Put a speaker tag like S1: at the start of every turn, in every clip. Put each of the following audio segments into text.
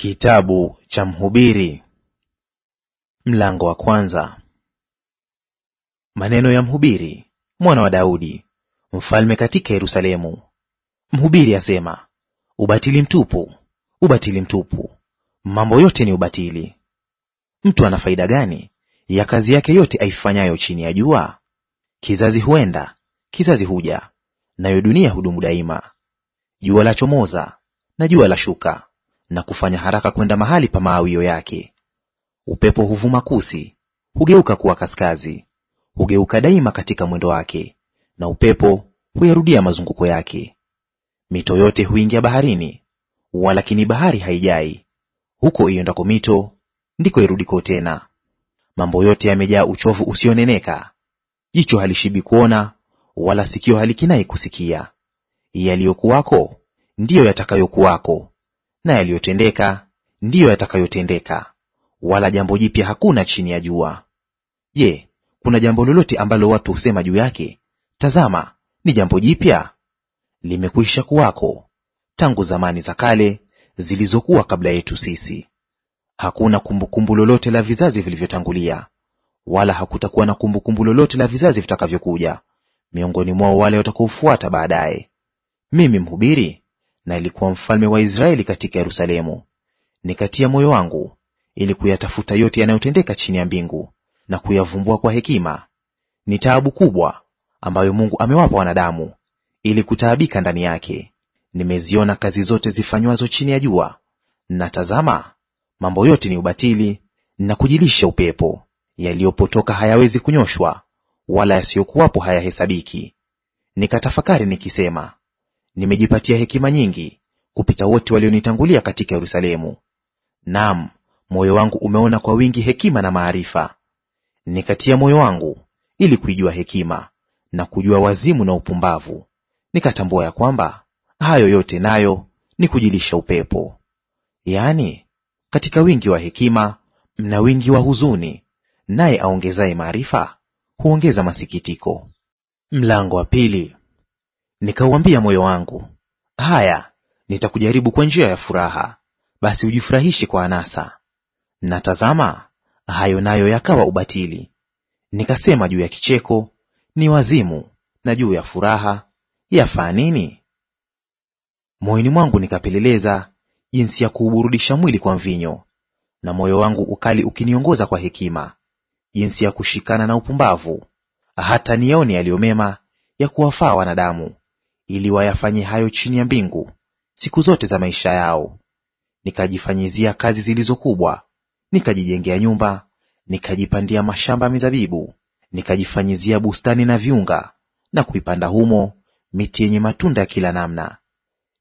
S1: Kitabu cha Mhubiri mlango wa kwanza. Maneno ya Mhubiri mwana wa Daudi mfalme katika Yerusalemu. Mhubiri asema, ubatili mtupu, ubatili mtupu, mambo yote ni ubatili. Mtu ana faida gani ya kazi yake yote aifanyayo chini ya jua? Kizazi huenda kizazi huja, nayo dunia hudumu daima. Jua la chomoza na jua la shuka na kufanya haraka kwenda mahali pa maawio yake. Upepo huvuma kusi, hugeuka kuwa kaskazi, hugeuka daima katika mwendo wake, na upepo huyarudia mazunguko yake. Mito yote huingia baharini, walakini bahari haijai; huko iendako mito ndiko irudiko tena. Mambo yote yamejaa uchovu usioneneka; jicho halishibi kuona, wala sikio halikinai kusikia. Yaliyokuwako ndiyo yatakayokuwako, na yaliyotendeka ndiyo yatakayotendeka, wala jambo jipya hakuna chini ya jua. Je, kuna jambo lolote ambalo watu husema juu yake, tazama, ni jambo jipya? Limekwisha kuwako tangu zamani za kale zilizokuwa kabla yetu sisi. Hakuna kumbukumbu lolote la vizazi vilivyotangulia, wala hakutakuwa na kumbukumbu lolote la vizazi vitakavyokuja miongoni mwao wale watakaofuata baadaye. Mimi mhubiri na alikuwa mfalme wa Israeli katika Yerusalemu. Nikatia moyo wangu ili kuyatafuta yote yanayotendeka chini ya mbingu na kuyavumbua kwa hekima. Ni taabu kubwa ambayo Mungu amewapa wanadamu ili kutaabika ndani yake. Nimeziona kazi zote zifanywazo chini ya jua, na tazama, mambo yote ni ubatili na kujilisha upepo. Yaliyopotoka hayawezi kunyoshwa, wala yasiyokuwapo hayahesabiki. Nikatafakari nikisema, nimejipatia hekima nyingi kupita wote walionitangulia katika Yerusalemu. Naam, moyo wangu umeona kwa wingi hekima na maarifa. Nikatia moyo wangu ili kuijua hekima na kujua wazimu na upumbavu, nikatambua ya kwamba hayo yote nayo ni kujilisha upepo. Yaani, katika wingi wa hekima mna wingi wa huzuni, naye aongezaye maarifa huongeza masikitiko. Mlango wa pili. Nikauambia moyo wangu, haya, nitakujaribu kwa njia ya furaha, basi ujifurahishe kwa anasa. Na tazama, hayo nayo yakawa ubatili. Nikasema juu ya kicheko ni wazimu, na juu ya furaha yafaa nini? Moyoni mwangu nikapeleleza jinsi ya kuuburudisha mwili kwa mvinyo, na moyo wangu ukali ukiniongoza kwa hekima, jinsi ya kushikana na upumbavu, hata nione yaliyo mema ya kuwafaa wanadamu, ili wayafanye hayo chini ya mbingu siku zote za maisha yao. Nikajifanyizia kazi zilizokubwa, nikajijengea nyumba, nikajipandia mashamba mizabibu, nikajifanyizia bustani na viunga, na kuipanda humo miti yenye matunda ya kila namna.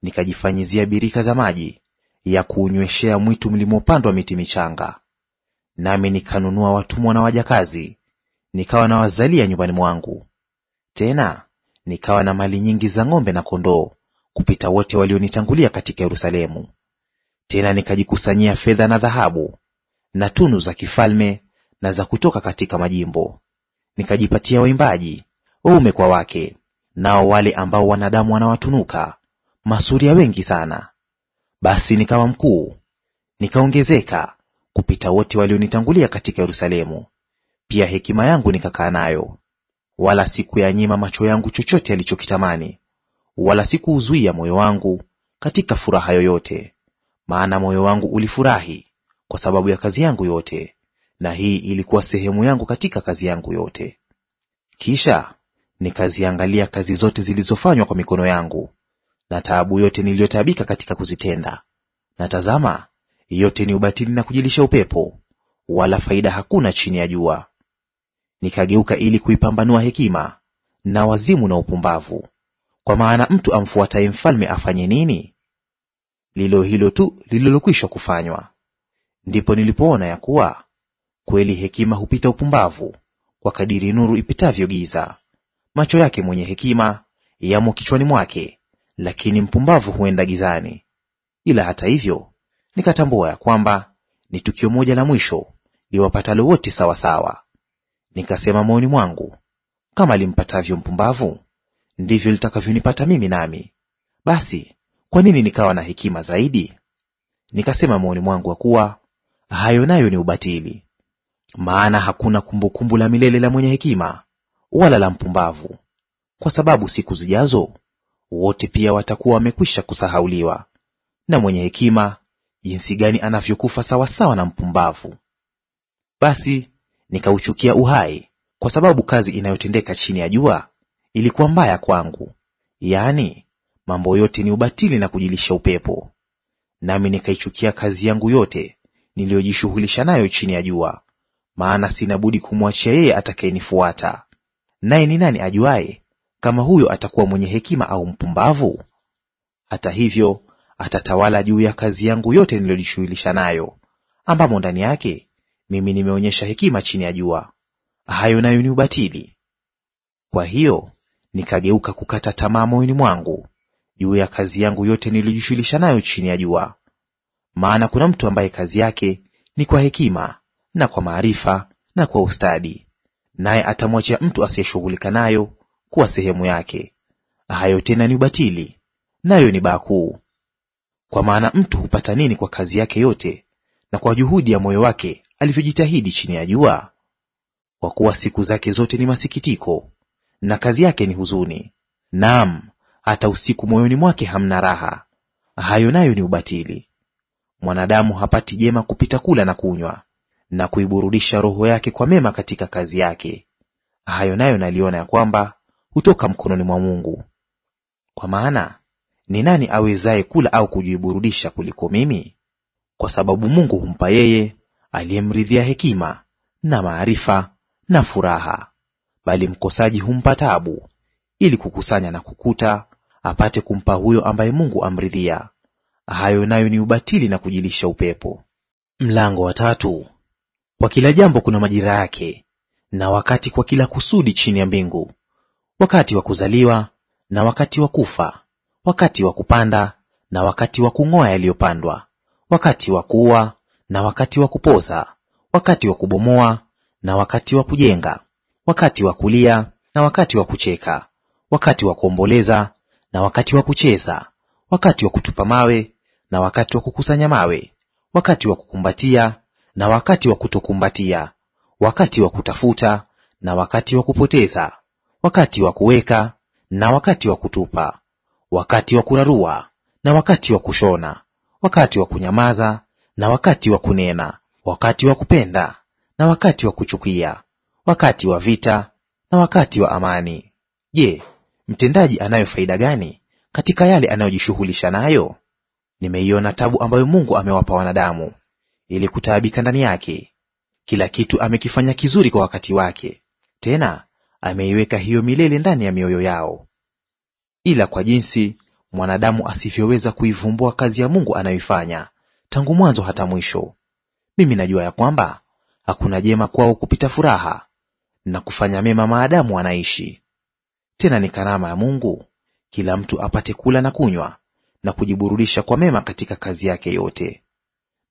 S1: Nikajifanyizia birika za maji ya kuunyweshea mwitu mlimopandwa miti michanga. Nami nikanunua watumwa na wajakazi, nikawa nawazalia nyumbani mwangu. Tena nikawa na mali nyingi za ng'ombe na kondoo kupita wote walionitangulia katika Yerusalemu. Tena nikajikusanyia fedha na dhahabu na tunu za kifalme na za kutoka katika majimbo. Nikajipatia waimbaji waume kwa wake, nao wale ambao wanadamu wanawatunuka masuria wengi sana. Basi nikawa mkuu, nikaongezeka kupita wote walionitangulia katika Yerusalemu. Pia hekima yangu nikakaa nayo, wala sikuyanyima macho yangu chochote yalichokitamani, wala sikuuzuia moyo wangu katika furaha yoyote. Maana moyo wangu ulifurahi kwa sababu ya kazi yangu yote, na hii ilikuwa sehemu yangu katika kazi yangu yote. Kisha nikaziangalia kazi zote zilizofanywa kwa mikono yangu, na taabu yote niliyotaabika katika kuzitenda. Na tazama, yote ni ubatili na kujilisha upepo, wala faida hakuna chini ya jua nikageuka ili kuipambanua hekima, na wazimu na upumbavu. Kwa maana mtu amfuataye mfalme afanye nini? Lilo hilo tu lililokwishwa kufanywa. Ndipo nilipoona ya kuwa kweli hekima hupita upumbavu, kwa kadiri nuru ipitavyo giza. Macho yake mwenye hekima yamo kichwani mwake, lakini mpumbavu huenda gizani. Ila hata hivyo nikatambua ya kwamba ni tukio moja la mwisho liwapatalo wote sawasawa. Nikasema moyoni mwangu, kama limpatavyo mpumbavu ndivyo litakavyonipata mimi nami. Basi kwa nini nikawa na hekima zaidi? Nikasema moyoni mwangu ya kuwa hayo nayo ni ubatili. Maana hakuna kumbukumbu kumbu la milele la mwenye hekima, wala la mpumbavu, kwa sababu siku zijazo wote pia watakuwa wamekwisha kusahauliwa. Na mwenye hekima jinsi gani anavyokufa sawasawa na mpumbavu! Basi nikauchukia uhai, kwa sababu kazi inayotendeka chini ya jua ilikuwa mbaya kwangu, yaani mambo yote ni ubatili na kujilisha upepo. Nami nikaichukia kazi yangu yote niliyojishughulisha nayo chini ya jua, maana sina budi kumwachia yeye atakayenifuata. Naye ni nani ajuaye kama huyo atakuwa mwenye hekima au mpumbavu? Hata hivyo atatawala juu ya kazi yangu yote niliyojishughulisha nayo, ambamo ndani yake mimi nimeonyesha hekima chini ya jua, hayo nayo ni ubatili. Kwa hiyo nikageuka kukata tamaa moyoni mwangu juu ya kazi yangu yote nilijishughulisha nayo chini ya jua. Maana kuna mtu ambaye kazi yake ni kwa hekima na kwa maarifa na kwa ustadi, naye atamwachia mtu asiyeshughulika nayo kuwa sehemu yake. Hayo tena ni ubatili, nayo ni baa kuu. Kwa maana mtu hupata nini kwa kazi yake yote na kwa juhudi ya moyo wake alivyojitahidi chini ya jua? Kwa kuwa siku zake zote ni masikitiko, na kazi yake ni huzuni; naam, hata usiku moyoni mwake hamna raha. Hayo nayo ni ubatili. Mwanadamu hapati jema kupita kula na kunywa, na kuiburudisha roho yake kwa mema katika kazi yake. Hayo nayo naliona ya kwamba hutoka mkononi mwa Mungu. Kwa maana ni nani awezaye kula au kujiburudisha kuliko mimi? Kwa sababu Mungu humpa yeye aliyemridhia hekima na maarifa na furaha; bali mkosaji humpa taabu, ili kukusanya na kukuta, apate kumpa huyo ambaye Mungu amridhia. Hayo nayo ni ubatili na kujilisha upepo. Mlango wa tatu. Kwa kila jambo kuna majira yake, na wakati kwa kila kusudi chini ya mbingu, wakati wa kuzaliwa na wakati wa kufa, wakati wa kupanda na wakati wa kung'oa yaliyopandwa, wakati wa kuua na wakati wa kupoza, wakati wa kubomoa na wakati wa kujenga, wakati wa kulia na wakati wa kucheka, wakati wa kuomboleza na wakati wa kucheza, wakati wa kutupa mawe na wakati wa kukusanya mawe, wakati wa kukumbatia na wakati wa kutokumbatia, wakati wa kutafuta na wakati wa kupoteza, wakati wa kuweka na wakati wa kutupa, wakati wa kurarua na wakati wa kushona, wakati wa kunyamaza na wakati wa kunena, wakati wa kupenda na wakati wa kuchukia, wakati wa vita na wakati wa amani. Je, mtendaji anayo faida gani katika yale anayojishughulisha nayo? Nimeiona tabu ambayo Mungu amewapa wanadamu ili kutaabika ndani yake. Kila kitu amekifanya kizuri kwa wakati wake, tena ameiweka hiyo milele ndani ya mioyo yao. Ila kwa jinsi mwanadamu asivyoweza kuivumbua kazi ya Mungu anayoifanya, tangu mwanzo hata mwisho. Mimi najua ya kwamba hakuna jema kwao kupita furaha na kufanya mema maadamu wanaishi. Tena ni karama ya Mungu kila mtu apate kula na kunywa na kujiburudisha kwa mema katika kazi yake yote.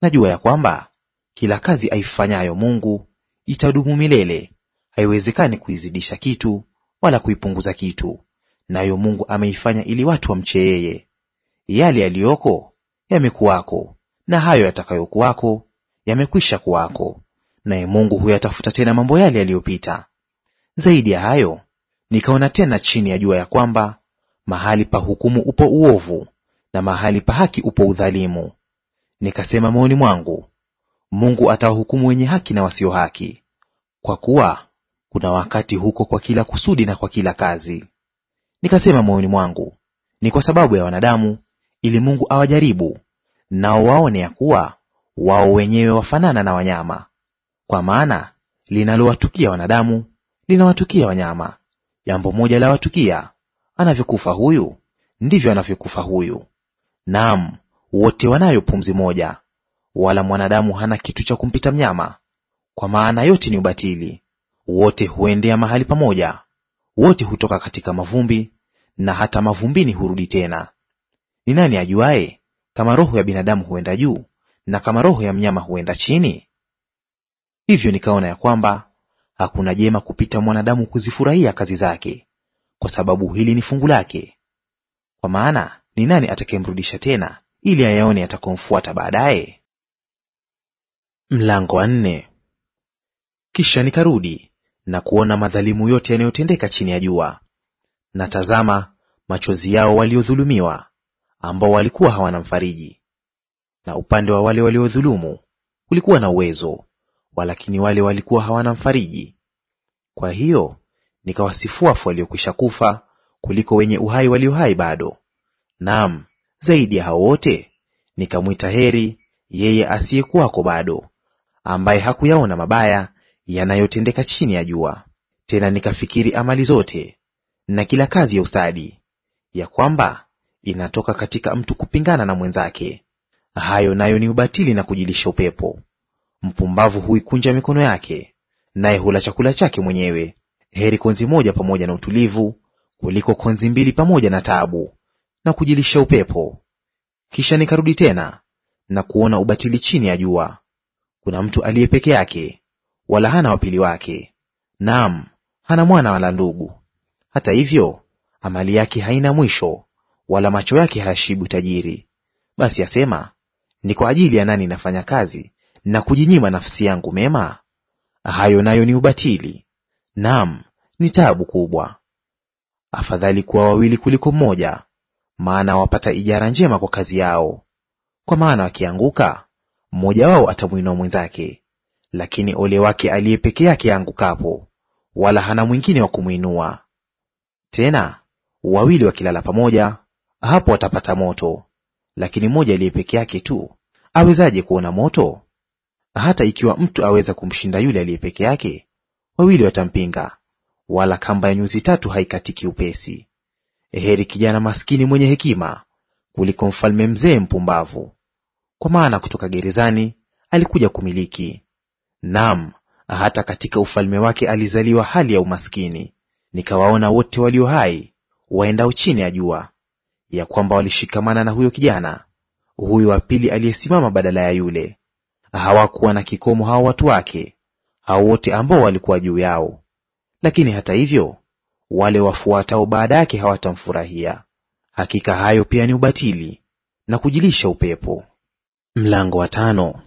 S1: Najua ya kwamba kila kazi aifanyayo Mungu itadumu milele; haiwezekani kuizidisha kitu wala kuipunguza kitu, nayo Mungu ameifanya ili watu wamche yeye. Yale yaliyoko yamekuwako, na hayo yatakayokuwako yamekwisha kuwako, naye Mungu huyatafuta tena mambo yale yaliyopita. Zaidi ya hayo, nikaona tena chini ya jua ya kwamba mahali pa hukumu upo uovu, na mahali pa haki upo udhalimu. Nikasema moyoni mwangu, Mungu atawahukumu wenye haki na wasio haki, kwa kuwa kuna wakati huko kwa kila kusudi na kwa kila kazi. Nikasema moyoni mwangu, ni kwa sababu ya wanadamu, ili Mungu awajaribu nao waone ya kuwa wao wenyewe wafanana na wanyama. Kwa maana linalowatukia wanadamu linawatukia wanyama, jambo moja la watukia; anavyokufa huyu ndivyo anavyokufa huyu. Naam, wote wanayo pumzi moja, wala mwanadamu hana kitu cha kumpita mnyama, kwa maana yote ni ubatili. Wote huendea mahali pamoja, wote hutoka katika mavumbi, na hata mavumbini hurudi tena. Ni nani ajuaye kama roho ya binadamu huenda juu na kama roho ya mnyama huenda chini, hivyo nikaona ya kwamba hakuna jema kupita mwanadamu kuzifurahia kazi zake, kwa sababu hili ni fungu lake. Kwa maana ni nani atakayemrudisha tena ili ayaone atakomfuata baadaye? Mlango wa nne. Kisha nikarudi na kuona madhalimu yote yanayotendeka chini ya jua, na tazama machozi yao waliodhulumiwa ambao walikuwa hawana mfariji. Na upande wa wale waliodhulumu kulikuwa na uwezo, walakini wale walikuwa hawana mfariji. Kwa hiyo nikawasifuafu waliokwisha kufa kuliko wenye uhai walio hai bado; naam, zaidi ya hao wote nikamwita heri yeye asiyekuwako bado, ambaye hakuyaona mabaya yanayotendeka chini ya jua. Tena nikafikiri amali zote na kila kazi ya ustadi, ya kwamba inatoka katika mtu kupingana na mwenzake. Hayo nayo ni ubatili na kujilisha upepo. Mpumbavu huikunja mikono yake, naye hula chakula chake mwenyewe. Heri konzi moja pamoja na utulivu kuliko konzi mbili pamoja na taabu na kujilisha upepo. Kisha nikarudi tena na kuona ubatili chini ya jua. Kuna mtu aliye peke yake, wala hana wapili wake; naam, hana mwana wala ndugu. Hata hivyo amali yake haina mwisho, wala macho yake hayashibu tajiri. Basi asema, ni kwa ajili ya nani nafanya kazi na kujinyima nafsi yangu mema? Hayo nayo ni ubatili, naam, ni taabu kubwa. Afadhali kuwa wawili kuliko mmoja, maana wapata ijara njema kwa kazi yao. Kwa maana wakianguka, mmoja wao atamwinua mwenzake. Lakini ole wake aliye peke yake aangukapo, wala hana mwingine wa kumwinua. Tena wawili wakilala pamoja, hapo watapata moto. Lakini mmoja aliye peke yake tu awezaje kuona moto? Hata ikiwa mtu aweza kumshinda yule aliye peke yake, wawili watampinga, wala kamba ya nyuzi tatu haikatiki upesi. Heri kijana maskini mwenye hekima kuliko mfalme mzee mpumbavu, kwa maana kutoka gerezani alikuja kumiliki; naam, hata katika ufalme wake alizaliwa hali ya umaskini. Nikawaona wote walio hai waendao chini ya jua, ya kwamba walishikamana na huyo kijana huyo wa pili aliyesimama badala ya yule. Hawakuwa na kikomo hao watu wake, hao wote ambao walikuwa juu yao. Lakini hata hivyo wale wafuatao baada yake hawatamfurahia. Hakika hayo pia ni ubatili na kujilisha upepo. Mlango wa tano.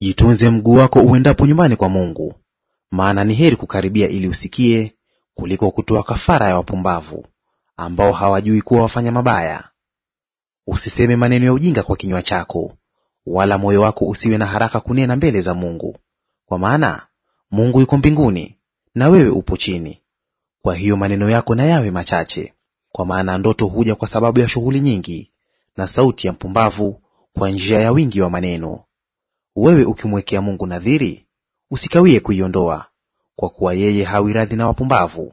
S1: Jitunze mguu wako uendapo nyumbani kwa Mungu, maana ni heri kukaribia ili usikie kuliko kutoa kafara ya wapumbavu ambao hawajui kuwa wafanya mabaya. Usiseme maneno ya ujinga kwa kinywa chako, wala moyo wako usiwe na haraka kunena mbele za Mungu, kwa maana Mungu yuko mbinguni na wewe upo chini. Kwa hiyo maneno yako na yawe machache, kwa maana ndoto huja kwa sababu ya shughuli nyingi, na sauti ya mpumbavu kwa njia ya wingi wa maneno. Wewe ukimwekea Mungu nadhiri, usikawie kuiondoa, kwa kuwa yeye hawi radhi na wapumbavu.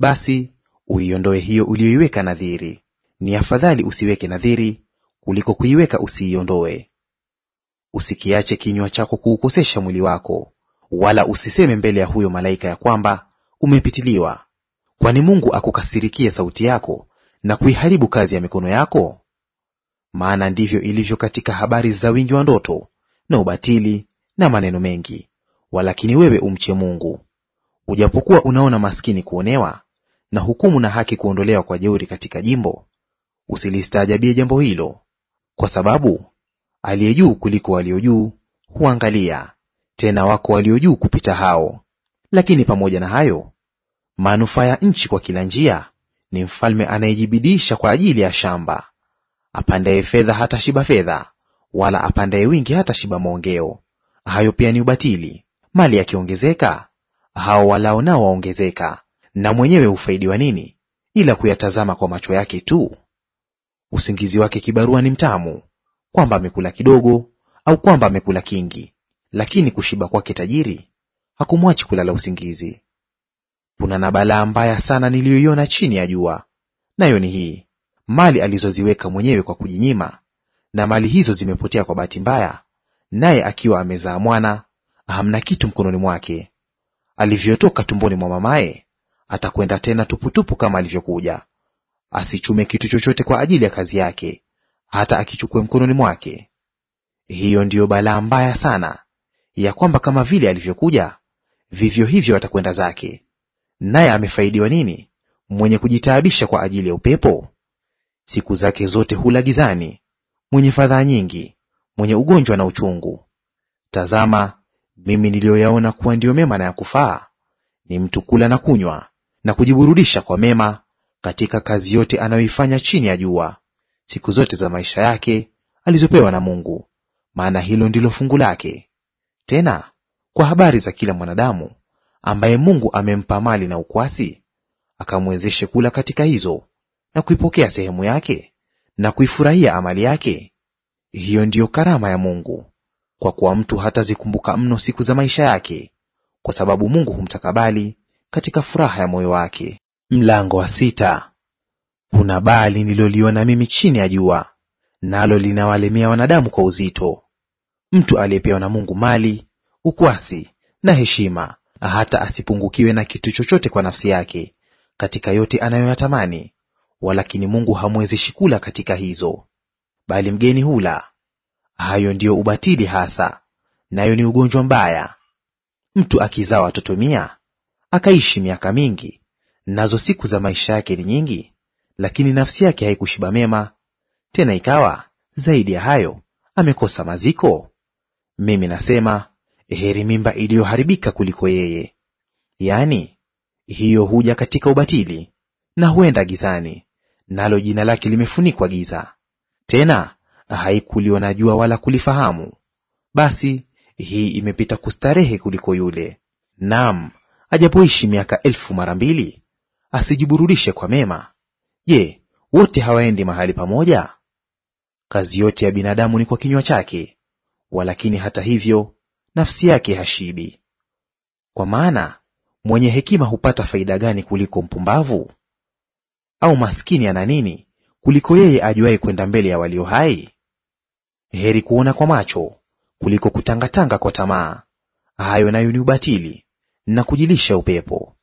S1: Basi uiondoe hiyo uliyoiweka nadhiri; ni afadhali usiweke nadhiri kuliko kuiweka usiiondoe. Usikiache kinywa chako kuukosesha mwili wako, wala usiseme mbele ya huyo malaika ya kwamba umepitiliwa, kwani Mungu akukasirikie sauti yako na kuiharibu kazi ya mikono yako. Maana ndivyo ilivyo katika habari za wingi wa ndoto na ubatili na maneno mengi; walakini wewe umche Mungu. Ujapokuwa unaona maskini kuonewa, na hukumu na haki kuondolewa kwa jeuri katika jimbo, usilistaajabie jambo hilo, kwa sababu aliye juu kuliko walio juu huangalia, tena wako walio juu kupita hao. Lakini pamoja na hayo, manufaa ya nchi kwa kila njia ni mfalme anayejibidisha kwa ajili ya shamba. Apandaye fedha hata shiba fedha, wala apandaye wingi hata shiba maongeo. Hayo pia ni ubatili. Mali yakiongezeka, hao walao nao waongezeka na mwenyewe hufaidiwa nini ila kuyatazama kwa macho yake tu? Usingizi wake kibarua ni mtamu, kwamba amekula kidogo au kwamba amekula kingi, lakini kushiba kwake tajiri hakumwachi kulala usingizi. Kuna na balaa mbaya sana niliyoiona chini ya jua, nayo ni hii: mali alizoziweka mwenyewe kwa kujinyima, na mali hizo zimepotea kwa bahati mbaya, naye akiwa amezaa mwana, hamna kitu mkononi mwake. Alivyotoka tumboni mwa mamaye, atakwenda tena tuputupu kama alivyokuja. Asichume kitu chochote kwa ajili ya kazi yake, hata akichukue mkononi mwake. Hiyo ndiyo balaa mbaya sana, ya kwamba kama vile alivyokuja, vivyo hivyo atakwenda zake. Naye amefaidiwa nini mwenye kujitaabisha kwa ajili ya upepo? Siku zake zote hula gizani, mwenye fadhaa nyingi, mwenye ugonjwa na uchungu. Tazama, mimi niliyoyaona kuwa ndiyo mema na ya kufaa ni mtu kula na kunywa na kujiburudisha kwa mema katika kazi yote anayoifanya chini ya jua, siku zote za maisha yake alizopewa na Mungu, maana hilo ndilo fungu lake. Tena kwa habari za kila mwanadamu ambaye Mungu amempa mali na ukwasi, akamwezeshe kula katika hizo na kuipokea sehemu yake na kuifurahia amali yake, hiyo ndiyo karama ya Mungu, kwa kuwa mtu hatazikumbuka mno siku za maisha yake, kwa sababu Mungu humtakabali katika furaha ya moyo wake. Mlango wa sita. Kuna bali nililoliona mimi chini ya jua, nalo linawalemea wanadamu kwa uzito, mtu aliyepewa na Mungu mali, ukwasi na heshima, hata asipungukiwe na kitu chochote kwa nafsi yake katika yote anayoyatamani, walakini Mungu hamwezeshi kula katika hizo, bali mgeni hula. Hayo ndiyo ubatili hasa, nayo ni ugonjwa mbaya. Mtu akizaa watoto mia Akaishi miaka mingi, nazo siku za maisha yake ni nyingi, lakini nafsi yake haikushiba mema. Tena ikawa zaidi ya hayo, amekosa maziko. Mimi nasema heri mimba iliyoharibika kuliko yeye. Yaani, hiyo huja katika ubatili na huenda gizani, nalo jina lake limefunikwa giza, tena haikuliona jua wala kulifahamu. Basi hii imepita kustarehe kuliko yule. Naam, ajapoishi miaka elfu mara mbili, asijiburudishe kwa mema? Je, wote hawaendi mahali pamoja? Kazi yote ya binadamu ni kwa kinywa chake, walakini hata hivyo nafsi yake hashibi. Kwa maana mwenye hekima hupata faida gani kuliko mpumbavu? Au maskini ana nini kuliko yeye ajuaye kwenda mbele ya walio hai? Heri kuona kwa macho kuliko kutangatanga kwa tamaa; hayo nayo ni ubatili na kujilisha upepo.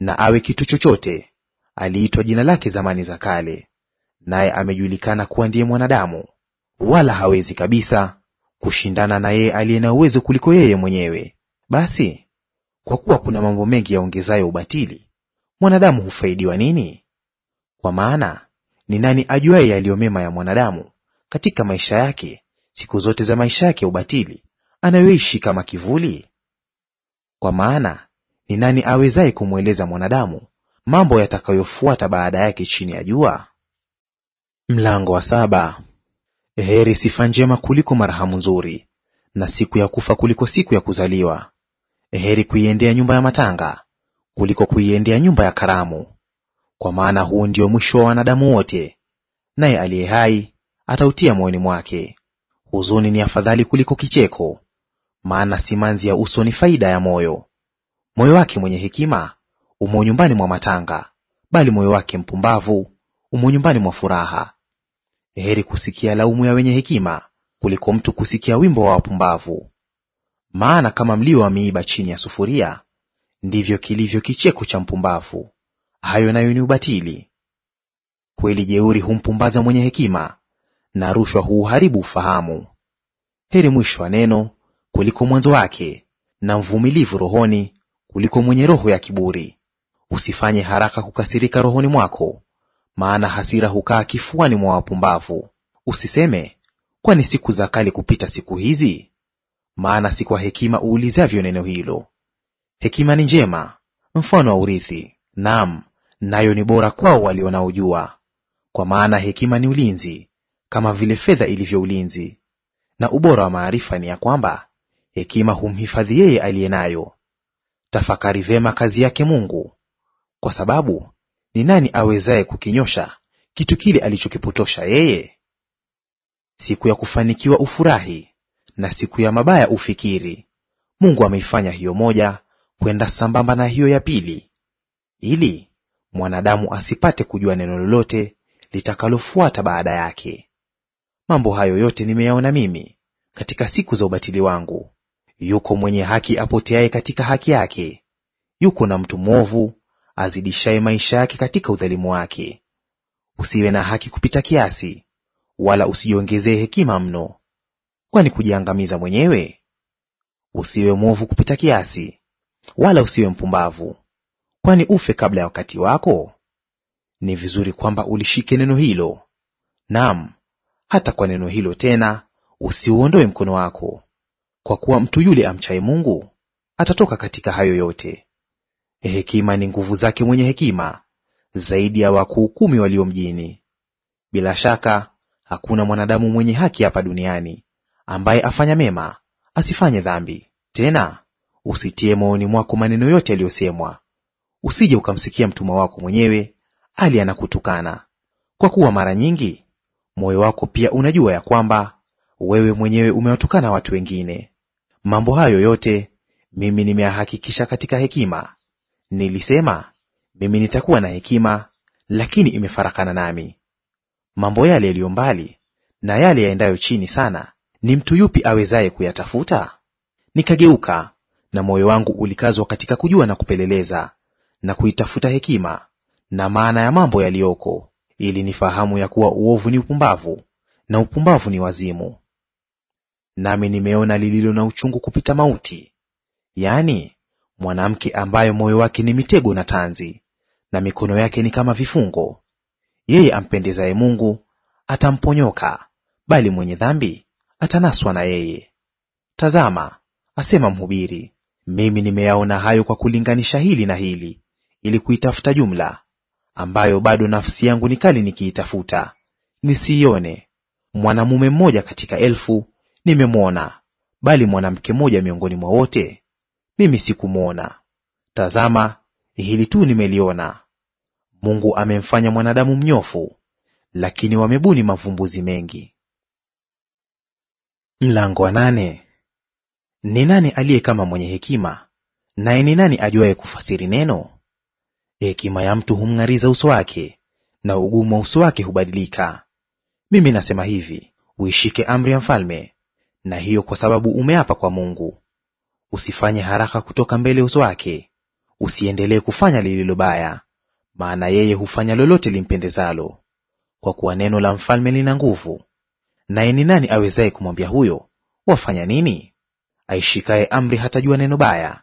S1: Na awe kitu chochote, aliitwa jina lake zamani za kale, naye amejulikana kuwa ndiye mwanadamu, wala hawezi kabisa kushindana na yeye aliye na uwezo kuliko yeye mwenyewe. Basi kwa kuwa kuna mambo mengi yaongezayo ubatili, mwanadamu hufaidiwa nini? Kwa maana ni nani ajuaye yaliyo mema ya mwanadamu katika maisha yake, siku zote za maisha yake ya ubatili anayoishi kama kivuli? Kwa maana ni nani awezaye kumweleza mwanadamu mambo yatakayofuata baada yake chini ya jua? Mlango wa saba. Heri sifa njema kuliko marhamu nzuri, na siku ya kufa kuliko siku ya kuzaliwa. Heri kuiendea nyumba ya matanga kuliko kuiendea nyumba ya karamu, kwa maana huu ndio mwisho wa wanadamu wote, naye aliye hai atautia moyoni mwake. Huzuni ni afadhali kuliko kicheko, maana simanzi ya uso ni faida ya moyo. Moyo wake mwenye hekima umo nyumbani mwa matanga, bali moyo wake mpumbavu umo nyumbani mwa furaha. Heri kusikia laumu ya wenye hekima kuliko mtu kusikia wimbo wa wapumbavu. Maana kama mlio wa miiba chini ya sufuria, ndivyo kilivyo kicheko cha mpumbavu; hayo nayo ni ubatili. Kweli jeuri humpumbaza mwenye hekima, na rushwa huuharibu ufahamu. Heri mwisho wa neno kuliko mwanzo wake, na mvumilivu rohoni kuliko mwenye roho ya kiburi. Usifanye haraka kukasirika rohoni mwako, maana hasira hukaa kifuani mwa wapumbavu. Usiseme, kwani siku za kale kupita siku hizi? Maana si kwa hekima uulizavyo neno hilo. Hekima ni njema, mfano wa urithi, naam, nayo ni bora kwao walionaojua. Kwa maana hekima ni ulinzi, kama vile fedha ilivyo ulinzi, na ubora wa maarifa ni ya kwamba Hekima humhifadhi yeye aliye nayo. Tafakari vyema kazi yake Mungu, kwa sababu ni nani awezaye kukinyosha kitu kile alichokipotosha yeye? Siku ya kufanikiwa ufurahi, na siku ya mabaya ufikiri. Mungu ameifanya hiyo moja kwenda sambamba na hiyo ya pili, ili mwanadamu asipate kujua neno lolote litakalofuata baada yake. Mambo hayo yote nimeyaona mimi katika siku za ubatili wangu, Yuko mwenye haki apoteaye katika haki yake, yuko na mtu mwovu azidishaye maisha yake katika udhalimu wake. Usiwe na haki kupita kiasi, wala usijiongezee hekima mno, kwani kujiangamiza mwenyewe. Usiwe mwovu kupita kiasi, wala usiwe mpumbavu, kwani ufe kabla ya wakati wako. Ni vizuri kwamba ulishike neno hilo, naam, hata kwa neno hilo tena usiuondoe mkono wako kwa kuwa mtu yule amchaye Mungu atatoka katika hayo yote. E hekima ni nguvu zake mwenye hekima zaidi ya wakuu kumi walio mjini. Bila shaka hakuna mwanadamu mwenye haki hapa duniani ambaye afanya mema asifanye dhambi. Tena usitie moyoni mwako maneno yote yaliyosemwa, usije ukamsikia mtumwa wako mwenyewe ali anakutukana. Kwa kuwa mara nyingi moyo wako pia unajua ya kwamba wewe mwenyewe umewatukana watu wengine. Mambo hayo yote mimi nimeyahakikisha katika hekima. Nilisema, mimi nitakuwa na hekima, lakini imefarakana nami. Mambo yale yaliyo mbali na yale yaendayo chini sana, ni mtu yupi awezaye kuyatafuta? Nikageuka na moyo wangu ulikazwa katika kujua na kupeleleza na kuitafuta hekima na maana ya mambo yaliyoko, ili nifahamu ya kuwa uovu ni upumbavu na upumbavu ni wazimu nami nimeona lililo na uchungu kupita mauti, yaani mwanamke ambaye moyo wake ni mitego na tanzi, na mikono yake ni kama vifungo. Yeye ampendezaye Mungu atamponyoka, bali mwenye dhambi atanaswa na yeye. Tazama, asema mhubiri, mimi nimeyaona hayo kwa kulinganisha hili na hili, ili kuitafuta jumla ambayo bado nafsi yangu ni kali nikiitafuta, nisiione. Mwanamume mmoja katika elfu nimemwona, bali mwanamke mmoja miongoni mwa wote mimi sikumwona. Tazama, hili tu nimeliona, Mungu amemfanya mwanadamu mnyofu, lakini wamebuni mavumbuzi mengi. Mlango wa nane. Ni nani aliye kama mwenye hekima? Naye ni nani ajuaye kufasiri neno? Hekima ya mtu humng'ariza uso wake, na ugumu wa uso wake hubadilika. Mimi nasema hivi, uishike amri ya mfalme, na hiyo kwa sababu umeapa kwa Mungu. Usifanye haraka kutoka mbele uso wake, usiendelee kufanya lililo baya, maana yeye hufanya lolote limpendezalo. Kwa kuwa neno la mfalme lina nguvu, naye ni nani awezaye kumwambia huyo, wafanya nini? Aishikaye amri hatajua neno baya,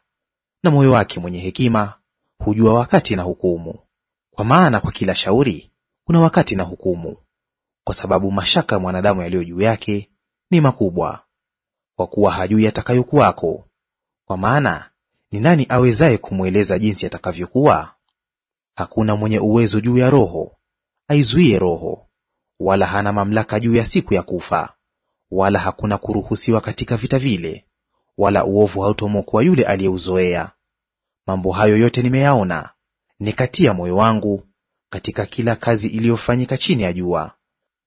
S1: na moyo wake mwenye hekima hujua wakati na hukumu. Kwa maana kwa kila shauri kuna wakati na hukumu, kwa sababu mashaka ya mwanadamu yaliyo juu yake ni makubwa kwa kuwa hajui atakayokuwako. Kwa maana ni nani awezaye kumweleza jinsi atakavyokuwa? Hakuna mwenye uwezo juu ya roho aizuie roho, wala hana mamlaka juu ya siku ya kufa, wala hakuna kuruhusiwa katika vita vile, wala uovu hautomwokoa yule aliyeuzoea. Mambo hayo yote nimeyaona, nikatia moyo wangu katika kila kazi iliyofanyika chini ya jua.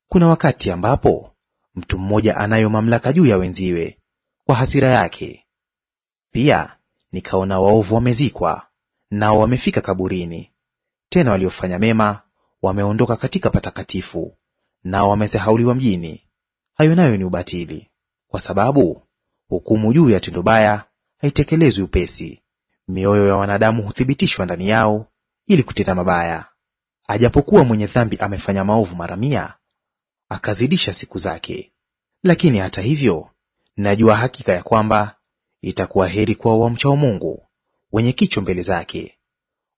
S1: Kuna wakati ambapo Mtu mmoja anayo mamlaka juu ya wenziwe kwa hasira yake. Pia nikaona waovu wamezikwa, nao wamefika kaburini; tena waliofanya mema wameondoka katika patakatifu, nao wamesahauliwa mjini. Hayo nayo ni ubatili, kwa sababu hukumu juu ya tendo baya haitekelezwi upesi. Mioyo ya wanadamu huthibitishwa ndani yao ili kutenda mabaya. Ajapokuwa mwenye dhambi amefanya maovu mara mia, akazidisha siku zake. Lakini hata hivyo najua hakika ya kwamba itakuwa heri kwao wamchao Mungu, wenye kicho mbele zake;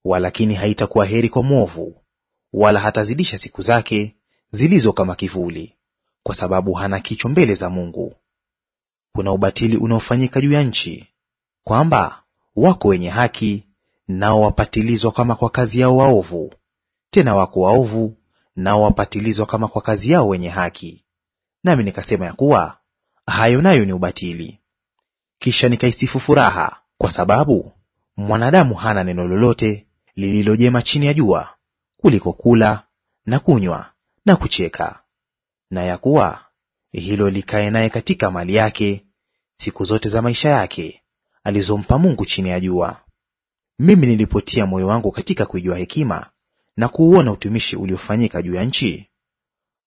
S1: walakini haitakuwa heri kwa mwovu, wala hatazidisha siku zake zilizo kama kivuli, kwa sababu hana kicho mbele za Mungu. Kuna ubatili unaofanyika juu ya nchi, kwamba wako wenye haki nao wapatilizwa kama kwa kazi yao waovu; tena wako waovu nao wapatilizwa kama kwa kazi yao wenye haki. Nami nikasema ya kuwa hayo nayo ni ubatili. Kisha nikaisifu furaha, kwa sababu mwanadamu hana neno lolote lililojema chini ya jua kuliko kula na kunywa na kucheka, na ya kuwa hilo likae naye katika mali yake siku zote za maisha yake alizompa Mungu chini ya jua. Mimi nilipotia moyo wangu katika kuijua hekima, na kuuona utumishi uliofanyika juu ya nchi,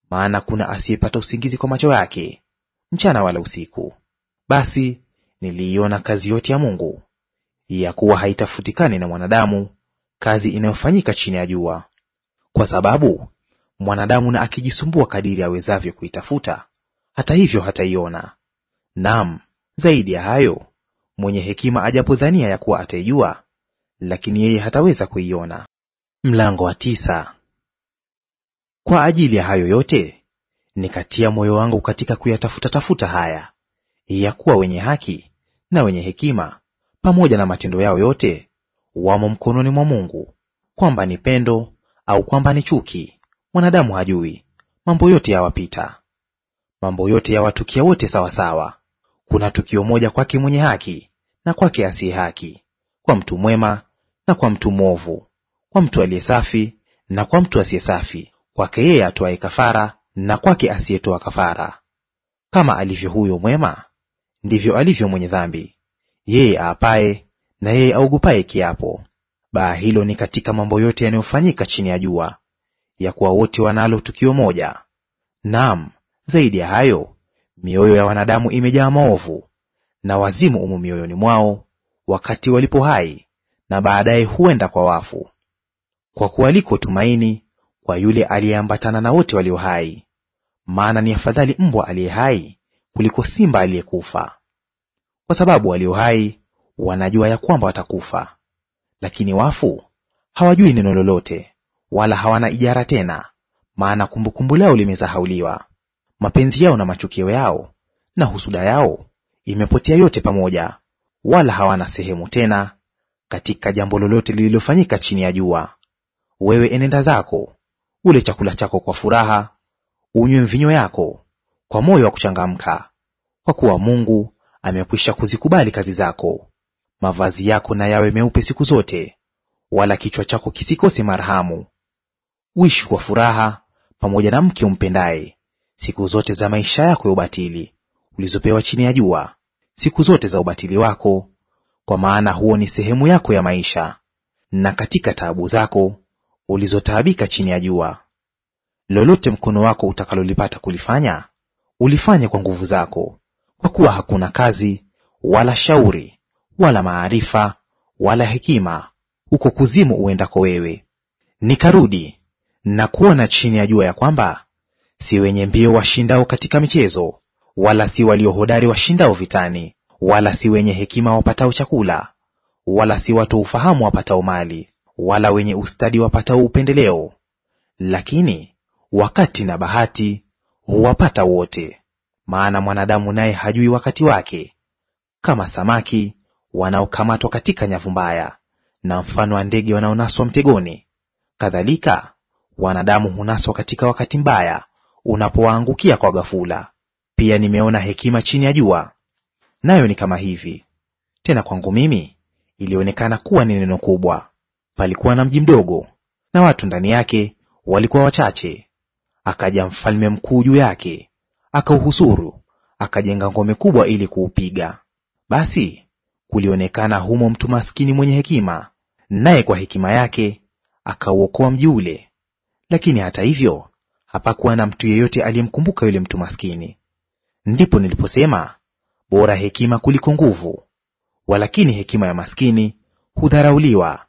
S1: maana kuna asiyepata usingizi kwa macho yake mchana wala usiku. Basi niliiona kazi yote ya Mungu, ya kuwa haitafutikani na mwanadamu kazi inayofanyika chini ya jua. Kwa sababu mwanadamu na akijisumbua kadiri awezavyo kuitafuta, hata hivyo hataiona. Naam, zaidi ya hayo, mwenye hekima ajapodhania ya kuwa ataijua, lakini yeye hataweza kuiona. Mlango wa tisa. Kwa ajili ya hayo yote nikatia moyo wangu katika kuyatafuta tafuta haya, ya kuwa wenye haki na wenye hekima pamoja na matendo yao yote wamo mkononi mwa Mungu; kwamba ni pendo au kwamba ni chuki, mwanadamu hajui. Mambo yote yawapita, mambo yote yawatukia wote sawasawa. Kuna tukio moja kwake mwenye haki na kwake asiye haki, kwa mtu mwema na kwa mtu mwovu kwa mtu aliye safi na kwa mtu asiye safi, kwake yeye atoaye kafara na kwake asiyetoa kafara. Kama alivyo huyo mwema, ndivyo alivyo mwenye dhambi, yeye aapaye na yeye aogopaye kiapo. Baa hilo ni katika mambo yote yanayofanyika chini ya jua, ya kuwa wote wanalo tukio moja. Naam, zaidi ya hayo, mioyo ya wanadamu imejaa maovu, na wazimu umo mioyoni mwao wakati walipo hai, na baadaye huenda kwa wafu. Kwa kuwa liko tumaini kwa yule aliyeambatana na wote walio hai, maana ni afadhali mbwa aliye hai kuliko simba aliyekufa. Kwa sababu walio hai wanajua ya kwamba watakufa, lakini wafu hawajui neno lolote, wala hawana ijara tena, maana kumbukumbu lao limesahauliwa. Mapenzi yao na machukio yao na husuda yao imepotea yote pamoja, wala hawana sehemu tena katika jambo lolote lililofanyika chini ya jua. Wewe enenda zako, ule chakula chako kwa furaha, unywe mvinyo yako kwa moyo wa kuchangamka, kwa kuwa Mungu amekwisha kuzikubali kazi zako. Mavazi yako na yawe meupe siku zote, wala kichwa chako kisikose marhamu. Uishi kwa furaha pamoja na mke umpendaye siku zote za maisha yako ya ubatili ulizopewa chini ya jua, siku zote za ubatili wako, kwa maana huo ni sehemu yako ya maisha. Na katika taabu zako ulizotaabika chini ya jua. Lolote mkono wako utakalolipata kulifanya, ulifanye kwa nguvu zako, kwa kuwa hakuna kazi wala shauri wala maarifa wala hekima huko kuzimu uendako wewe. Nikarudi na kuona chini ya jua ya kwamba si wenye mbio washindao katika michezo, wala si waliohodari washindao vitani, wala si wenye hekima wapatao chakula, wala si watu ufahamu wapatao mali, wala wenye ustadi wapatao upendeleo, lakini wakati na bahati huwapata wote. Maana mwanadamu naye hajui wakati wake, kama samaki wanaokamatwa katika nyavu mbaya, na mfano wa ndege wanaonaswa mtegoni; kadhalika wanadamu hunaswa katika wakati mbaya unapowaangukia kwa ghafula. Pia nimeona hekima chini ya jua, nayo ni kama hivi; tena kwangu mimi ilionekana kuwa ni neno kubwa palikuwa na mji mdogo, na watu ndani yake walikuwa wachache. Akaja mfalme mkuu juu yake, akauhusuru, akajenga ngome kubwa ili kuupiga. Basi kulionekana humo mtu maskini mwenye hekima, naye kwa hekima yake akauokoa mji ule. Lakini hata hivyo hapakuwa na mtu yeyote aliyemkumbuka yule mtu maskini. Ndipo niliposema bora hekima kuliko nguvu, walakini hekima ya maskini hudharauliwa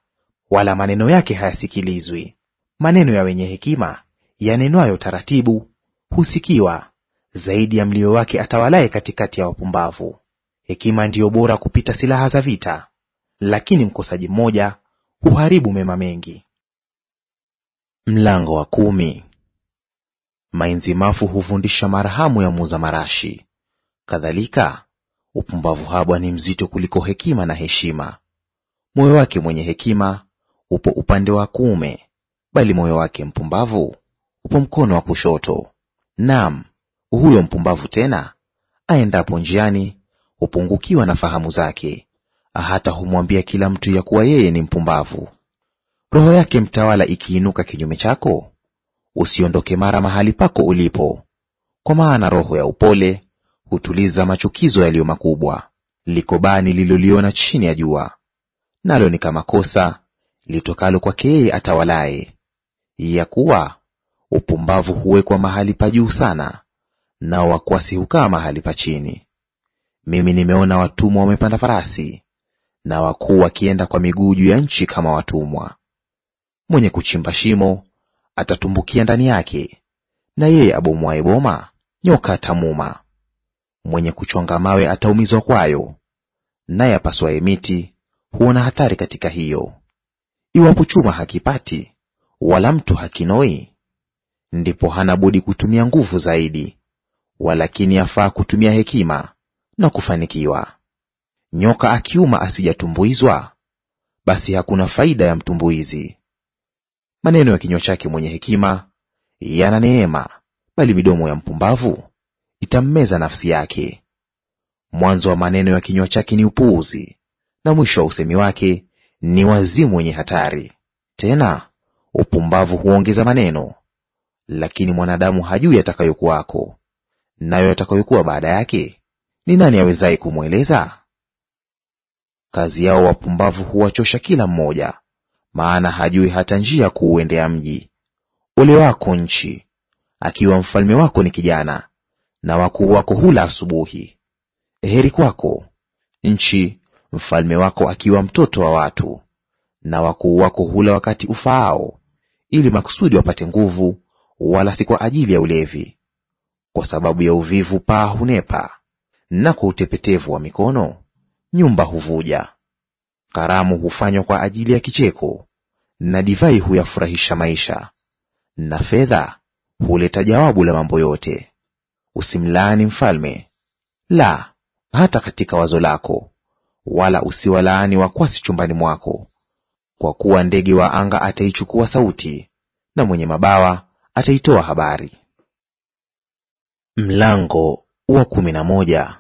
S1: wala maneno yake hayasikilizwi. Maneno ya wenye hekima yanenwayo taratibu husikiwa zaidi ya mlio wake atawalaye katikati ya wapumbavu. Hekima ndiyo bora kupita silaha za vita, lakini mkosaji mmoja huharibu mema mengi. Mlango wa kumi. Mainzi mafu hufundisha marhamu ya muuza marashi, kadhalika upumbavu habwa ni mzito kuliko hekima na heshima. Moyo wake mwenye hekima upo upande wa kuume, bali moyo wake mpumbavu upo mkono wa kushoto. Naam, huyo mpumbavu tena aendapo njiani hupungukiwa na fahamu zake, hata humwambia kila mtu ya kuwa yeye ni mpumbavu. Roho yake mtawala ikiinuka kinyume chako, usiondoke mara mahali pako ulipo, kwa maana roho ya upole hutuliza machukizo yaliyo makubwa. Liko bani lililoliona chini ya jua, nalo ni kama kosa litokalo kwake yeye atawalaye, ya kuwa upumbavu huwekwa mahali pa juu sana, nao wakwasi hukaa mahali pa chini. Mimi nimeona watumwa wamepanda farasi, na wakuu wakienda kwa miguu juu ya nchi kama watumwa. Mwenye kuchimba shimo atatumbukia ndani yake, na yeye abomwaye boma nyoka atamuma. Mwenye kuchonga mawe ataumizwa kwayo, naye apaswaye miti huona hatari katika hiyo. Iwapo chuma hakipati wala mtu hakinoi, ndipo hana budi kutumia nguvu zaidi, walakini yafaa kutumia hekima na kufanikiwa. Nyoka akiuma asijatumbuizwa, basi hakuna faida ya mtumbuizi. Maneno ya kinywa chake mwenye hekima yana neema, bali midomo ya mpumbavu itammeza nafsi yake. Mwanzo wa maneno ya kinywa chake ni upuuzi, na mwisho wa usemi wake ni wazimu wenye hatari. Tena upumbavu huongeza maneno, lakini mwanadamu hajui atakayokuwako nayo atakayokuwa baada yake ni nani awezaye kumweleza? Kazi yao wapumbavu huwachosha kila mmoja, maana hajui hata njia kuuendea mji. Ole wako nchi, akiwa mfalme wako ni kijana, na wakuu wako hula asubuhi. Heri kwako nchi mfalme wako akiwa mtoto wa watu, na wakuu wako hula wakati ufaao, ili makusudi wapate nguvu, wala si kwa ajili ya ulevi. Kwa sababu ya uvivu paa hunepa, na kwa utepetevu wa mikono nyumba huvuja. Karamu hufanywa kwa ajili ya kicheko, na divai huyafurahisha maisha, na fedha huleta jawabu la mambo yote. Usimlaani mfalme, la hata katika wazo lako, wala usiwalaani wakwasi chumbani mwako. Kwa kuwa ndege wa anga ataichukua sauti, na mwenye mabawa ataitoa habari. Mlango wa kumi na moja.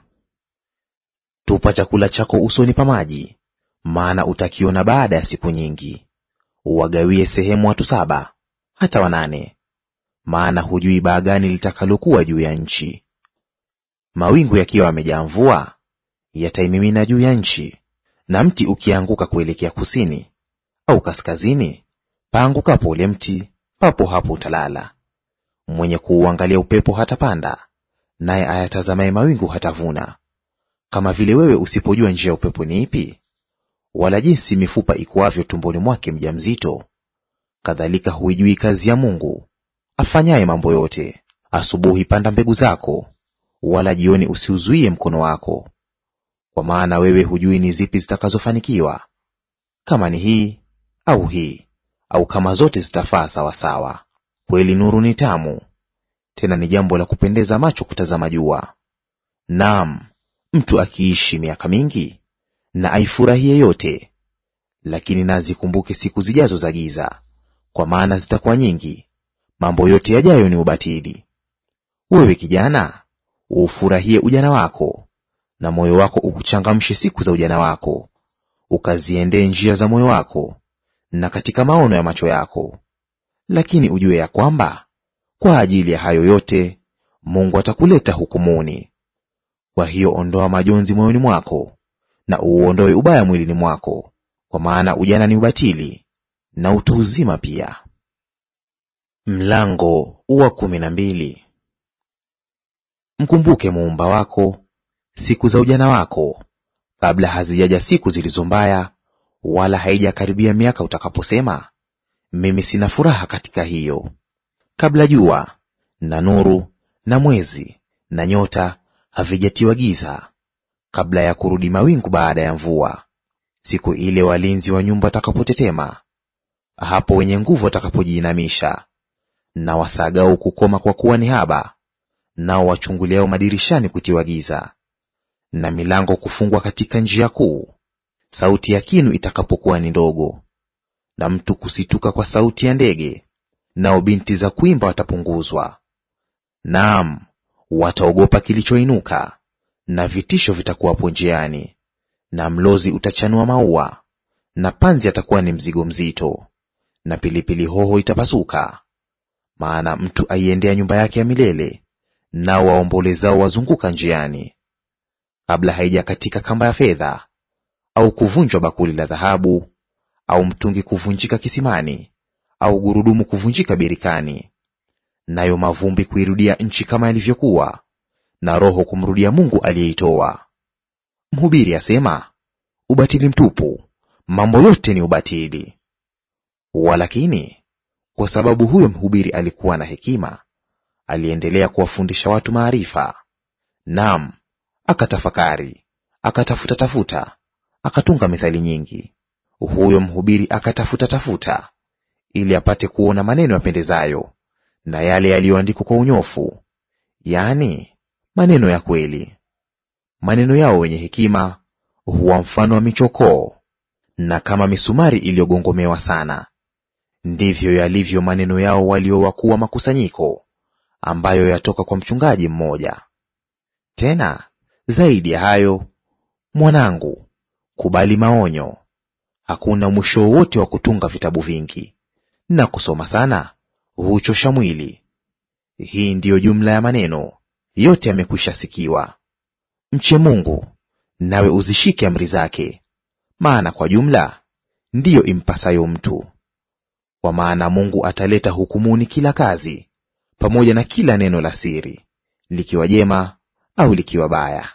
S1: Tupa chakula chako usoni pa maji, maana utakiona baada ya siku nyingi. Uwagawie sehemu watu saba hata wanane, maana hujui baa gani litakalokuwa juu ya nchi. Mawingu yakiwa yamejaa mvua, yataimimina juu ya nchi, na mti ukianguka kuelekea kusini au kaskazini, paangukapo ule mti, papo hapo utalala. Mwenye kuuangalia upepo hatapanda, naye ayatazamaye mawingu hatavuna. Kama vile wewe usipojua njia ya upepo ni ipi, wala jinsi mifupa ikuavyo tumboni mwake mja mzito kadhalika huijui kazi ya Mungu afanyaye mambo yote. Asubuhi panda mbegu zako, wala jioni usiuzuie mkono wako, kwa maana wewe hujui ni zipi zitakazofanikiwa, kama ni hii au hii, au kama zote zitafaa sawasawa. Kweli nuru ni tamu, tena ni jambo la kupendeza macho kutazama jua. Naam, mtu akiishi miaka mingi na aifurahie yote, lakini na zikumbuke siku zijazo za giza, kwa maana zitakuwa nyingi. Mambo yote yajayo ni ubatili. Wewe kijana, ufurahie ujana wako, na moyo wako ukuchangamshe siku za ujana wako, ukaziendee njia za moyo wako na katika maono ya macho yako. Lakini ujue ya kwamba kwa ajili ya hayo yote Mungu atakuleta hukumuni. Kwa hiyo ondoa majonzi moyoni mwako na uuondoe ubaya mwilini mwako, kwa maana ujana ni ubatili na utu uzima pia. Mlango wa kumi na mbili. Mkumbuke muumba wako siku za ujana wako, kabla hazijaja siku zilizo mbaya, wala haijakaribia miaka utakaposema, mimi sina furaha katika hiyo. Kabla jua na nuru na mwezi na nyota havijatiwa giza, kabla ya kurudi mawingu baada ya mvua, siku ile walinzi wa nyumba watakapotetema, hapo wenye nguvu watakapojiinamisha, na wasagao kukoma kwa kuwa ni haba, nao wachunguliao madirishani kutiwa giza na milango kufungwa katika njia kuu, sauti ya kinu itakapokuwa ni ndogo, na mtu kusituka kwa sauti ya ndege, nao binti za kuimba watapunguzwa. Naam, wataogopa kilichoinuka, na vitisho vitakuwapo njiani, na mlozi utachanua maua, na panzi atakuwa ni mzigo mzito, na pilipili hoho itapasuka. Maana mtu aiendea nyumba yake ya milele, nao waombolezao wazunguka njiani kabla haijakatika kamba ya fedha, au kuvunjwa bakuli la dhahabu, au mtungi kuvunjika kisimani, au gurudumu kuvunjika birikani, nayo mavumbi kuirudia nchi kama yalivyokuwa, na roho kumrudia Mungu aliyeitoa. Mhubiri asema, ubatili mtupu, mambo yote ni ubatili. Walakini kwa sababu huyo mhubiri alikuwa na hekima, aliendelea kuwafundisha watu maarifa; naam, akatafakari, akatafuta tafuta, akatunga mithali nyingi. Huyo mhubiri akatafuta tafuta ili apate kuona maneno yapendezayo na yale yaliyoandikwa kwa unyofu, yaani maneno ya kweli. Maneno yao wenye hekima huwa mfano wa michokoo na kama misumari iliyogongomewa sana. Ndivyo yalivyo maneno yao waliowakuwa makusanyiko, ambayo yatoka kwa mchungaji mmoja. Tena zaidi ya hayo, mwanangu, kubali maonyo. Hakuna mwisho wowote wa kutunga vitabu vingi, na kusoma sana huchosha mwili. Hii ndiyo jumla ya maneno yote yamekwisha sikiwa. Mche Mungu, nawe uzishike amri zake, maana kwa jumla ndiyo impasayo mtu. Kwa maana Mungu ataleta hukumuni kila kazi, pamoja na kila neno la siri, likiwa jema au likiwa baya.